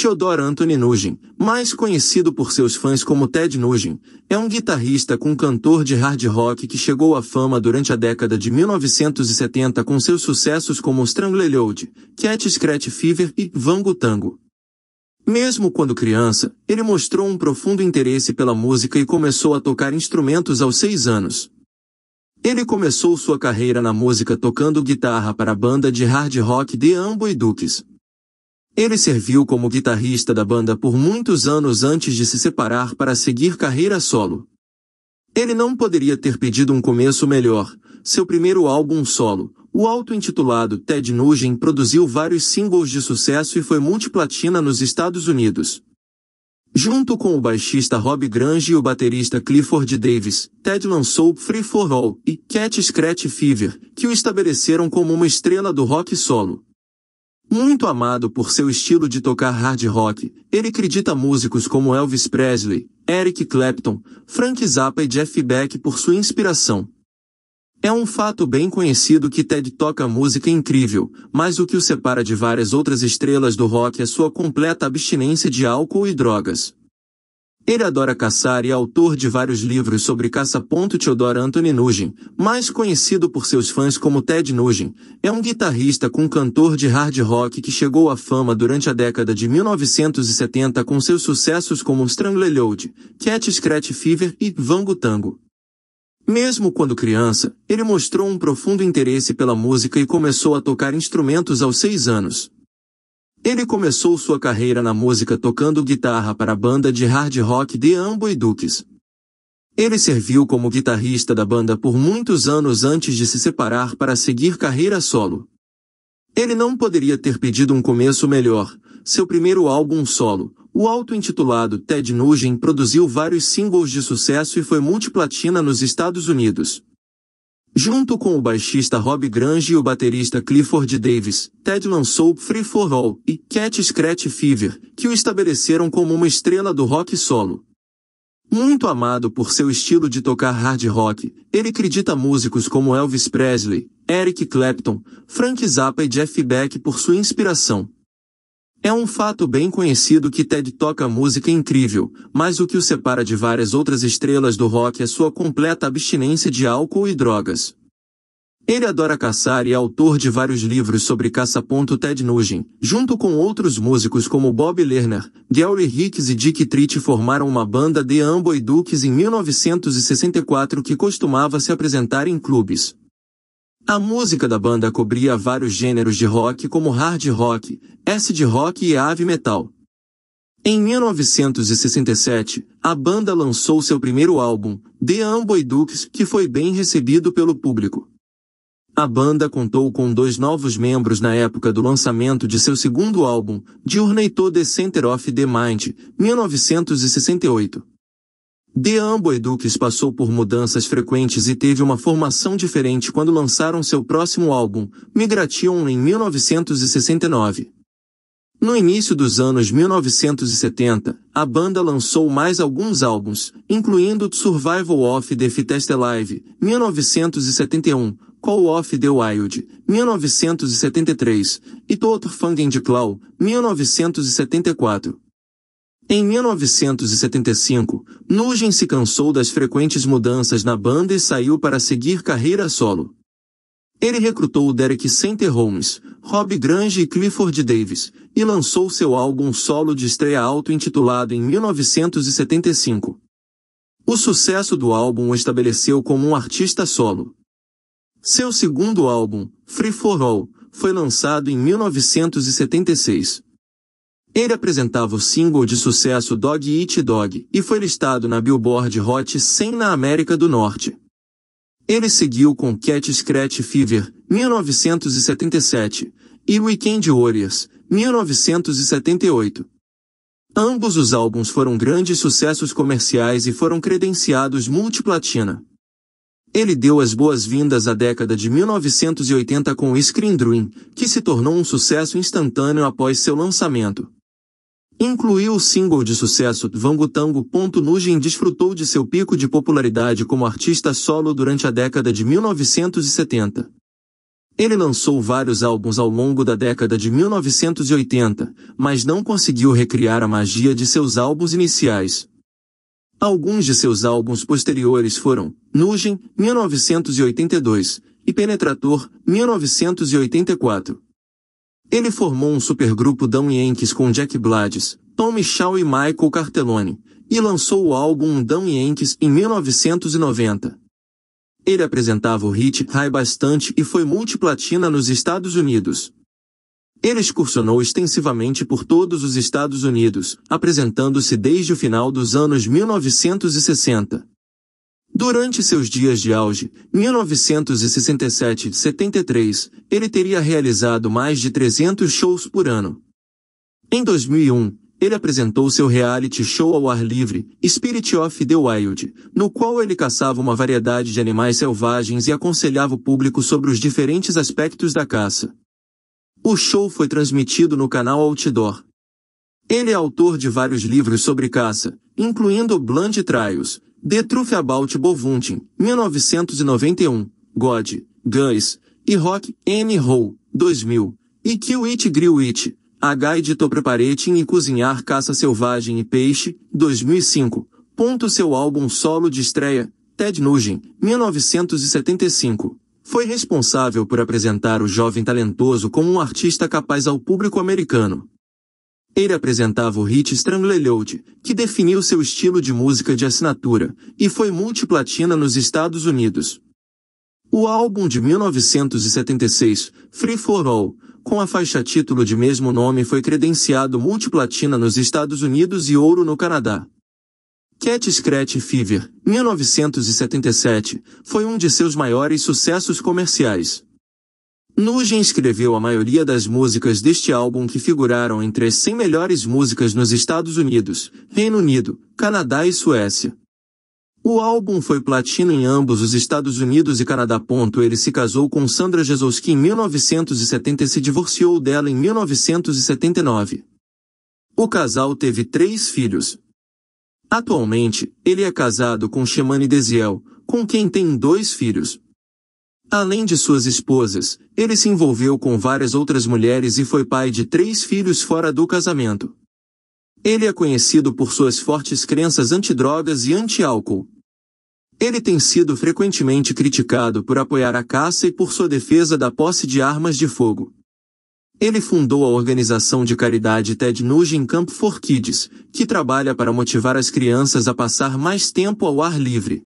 Theodore Anthony Nugent, mais conhecido por seus fãs como Ted Nugent, é um guitarrista com cantor de hard rock que chegou à fama durante a década de 1970 com seus sucessos como Strangleload, Cat Scratch Fever e Vango Tango. Mesmo quando criança, ele mostrou um profundo interesse pela música e começou a tocar instrumentos aos seis anos. Ele começou sua carreira na música tocando guitarra para a banda de hard rock The Amboy Dukes, ele serviu como guitarrista da banda por muitos anos antes de se separar para seguir carreira solo. Ele não poderia ter pedido um começo melhor. Seu primeiro álbum solo, o auto-intitulado Ted Nugent, produziu vários singles de sucesso e foi multiplatina nos Estados Unidos. Junto com o baixista Rob Grange e o baterista Clifford Davis, Ted lançou Free For All e Cat Scratch Fever, que o estabeleceram como uma estrela do rock solo. Muito amado por seu estilo de tocar hard rock, ele acredita músicos como Elvis Presley, Eric Clapton, Frank Zappa e Jeff Beck por sua inspiração. É um fato bem conhecido que Ted toca música incrível, mas o que o separa de várias outras estrelas do rock é sua completa abstinência de álcool e drogas. Ele adora caçar e é autor de vários livros sobre caça. Theodore Anthony Nugent, mais conhecido por seus fãs como Ted Nugent, é um guitarrista com cantor de hard rock que chegou à fama durante a década de 1970 com seus sucessos como Strangleload, Cat Scratch Fever e Vango Tango. Mesmo quando criança, ele mostrou um profundo interesse pela música e começou a tocar instrumentos aos seis anos. Ele começou sua carreira na música tocando guitarra para a banda de hard rock The Amboy Dukes. Ele serviu como guitarrista da banda por muitos anos antes de se separar para seguir carreira solo. Ele não poderia ter pedido um começo melhor. Seu primeiro álbum solo, o auto-intitulado Ted Nugent produziu vários singles de sucesso e foi multiplatina nos Estados Unidos. Junto com o baixista Rob Grange e o baterista Clifford Davis, Ted lançou Free For All e Cat Scratch Fever, que o estabeleceram como uma estrela do rock solo. Muito amado por seu estilo de tocar hard rock, ele acredita músicos como Elvis Presley, Eric Clapton, Frank Zappa e Jeff Beck por sua inspiração, é um fato bem conhecido que Ted toca música incrível, mas o que o separa de várias outras estrelas do rock é sua completa abstinência de álcool e drogas. Ele adora caçar e é autor de vários livros sobre caça. Ted Nugent, junto com outros músicos como Bob Lerner, Gary Hicks e Dick Treat formaram uma banda de Amboy Dukes em 1964 que costumava se apresentar em clubes, a música da banda cobria vários gêneros de rock como hard rock, acid rock e heavy metal. Em 1967, a banda lançou seu primeiro álbum, The Amboy Dukes, que foi bem recebido pelo público. A banda contou com dois novos membros na época do lançamento de seu segundo álbum, Journey to the Center of the Mind, 1968. De Ambo Edukes passou por mudanças frequentes e teve uma formação diferente quando lançaram seu próximo álbum, Migration, em 1969. No início dos anos 1970, a banda lançou mais alguns álbuns, incluindo Survival of the Fittest Alive, 1971, Call of the Wild, 1973, e Total Fang de Claw, 1974. Em 1975, Nugent se cansou das frequentes mudanças na banda e saiu para seguir carreira solo. Ele recrutou Derek Center Holmes, Rob Grange e Clifford Davis, e lançou seu álbum solo de estreia auto-intitulado em 1975. O sucesso do álbum o estabeleceu como um artista solo. Seu segundo álbum, Free For All, foi lançado em 1976. Ele apresentava o single de sucesso Dog Eat Dog e foi listado na Billboard Hot 100 na América do Norte. Ele seguiu com Cat Scratch Fever, 1977, e Weekend Warriors, 1978. Ambos os álbuns foram grandes sucessos comerciais e foram credenciados multiplatina. Ele deu as boas-vindas à década de 1980 com Screen Dream, que se tornou um sucesso instantâneo após seu lançamento. Incluiu o single de sucesso Vango Tango. desfrutou de seu pico de popularidade como artista solo durante a década de 1970. Ele lançou vários álbuns ao longo da década de 1980, mas não conseguiu recriar a magia de seus álbuns iniciais. Alguns de seus álbuns posteriores foram "Nugent", 1982, e Penetrator, 1984. Ele formou um supergrupo Down Yankees com Jack Blades, Tommy Shaw e Michael Cartellone, e lançou o álbum Down Yankees em 1990. Ele apresentava o hit High bastante e foi multiplatina nos Estados Unidos. Ele excursionou extensivamente por todos os Estados Unidos, apresentando-se desde o final dos anos 1960. Durante seus dias de auge, 1967-73, ele teria realizado mais de 300 shows por ano. Em 2001, ele apresentou seu reality show ao ar livre, Spirit of the Wild, no qual ele caçava uma variedade de animais selvagens e aconselhava o público sobre os diferentes aspectos da caça. O show foi transmitido no canal Outdoor. Ele é autor de vários livros sobre caça, incluindo Blunt Trials, The Truth About Bovunting, 1991, God, Guys, e Rock, n' Roll, 2000, e Kill It Grill It, A Guide to Preparating e Cozinhar Caça Selvagem e Peixe, 2005, ponto seu álbum solo de estreia, Ted Nugent, 1975, foi responsável por apresentar o jovem talentoso como um artista capaz ao público americano. Ele apresentava o hit Stranglehold, que definiu seu estilo de música de assinatura, e foi multiplatina nos Estados Unidos. O álbum de 1976, Free For All, com a faixa título de mesmo nome foi credenciado multiplatina nos Estados Unidos e ouro no Canadá. Cat Scratch Fever, 1977, foi um de seus maiores sucessos comerciais. Nugent escreveu a maioria das músicas deste álbum que figuraram entre as 100 melhores músicas nos Estados Unidos, Reino Unido, Canadá e Suécia. O álbum foi platino em ambos os Estados Unidos e Canadá. Ele se casou com Sandra Jesuski em 1970 e se divorciou dela em 1979. O casal teve três filhos. Atualmente, ele é casado com Shemane Desiel, com quem tem dois filhos. Além de suas esposas, ele se envolveu com várias outras mulheres e foi pai de três filhos fora do casamento. Ele é conhecido por suas fortes crenças antidrogas e anti-álcool. Ele tem sido frequentemente criticado por apoiar a caça e por sua defesa da posse de armas de fogo. Ele fundou a organização de caridade Ted Nugent Camp for Kids, que trabalha para motivar as crianças a passar mais tempo ao ar livre.